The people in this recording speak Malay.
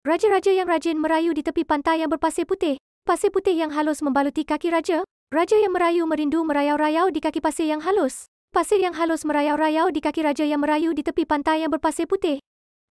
Raja-raja yang rajin merayu di tepi pantai yang berpasir putih. Pasir putih yang halus membaluti kaki raja. Raja yang merayu merindu merayau-rayau di kaki pasir yang halus. Pasir yang halus merayau-rayau di kaki raja yang merayu di tepi pantai yang berpasir putih.